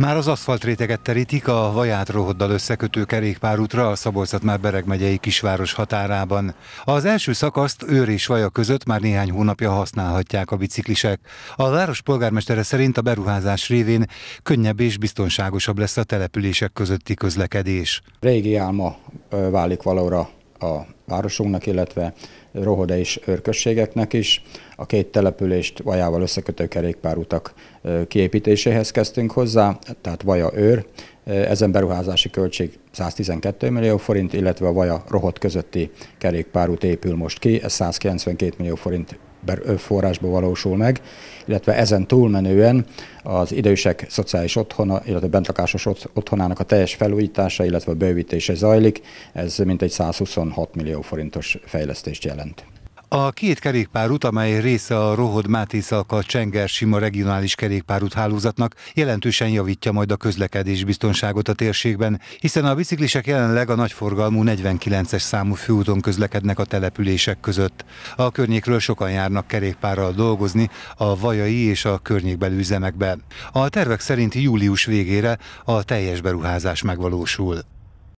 Már az aszfaltréteget terítik a Vaját Rohoddal összekötő kerékpárútra a szabolcsat már bereg megyei kisváros határában. Az első szakaszt Őr és Vaja között már néhány hónapja használhatják a biciklisek. A város polgármestere szerint a beruházás révén könnyebb és biztonságosabb lesz a települések közötti közlekedés. Régi álma válik valóra a városunknak, illetve Rohoda és őrközségeknek is. A két települést Vajával összekötő kerékpárutak kiépítéséhez kezdtünk hozzá, tehát Vaja őr, ezen beruházási költség 112 millió forint, illetve a Vaja Rohod közötti kerékpárút épül most ki, ez 192 millió forint forrásból valósul meg, illetve ezen túlmenően az idősek szociális otthona, illetve bentlakásos otthonának a teljes felújítása, illetve a bővítése zajlik, ez mintegy 126 millió millió forintos fejlesztést jelent. A két kerékpárút, amely része a rohod mátészalka csenger sima regionális kerékpárút hálózatnak, jelentősen javítja majd a közlekedés biztonságot a térségben, hiszen a biciklisek jelenleg a nagyforgalmú 49-es számú főúton közlekednek a települések között. A környékről sokan járnak kerékpárral dolgozni a vajai és a környékbeli üzemekbe. A tervek szerint július végére a teljes beruházás megvalósul.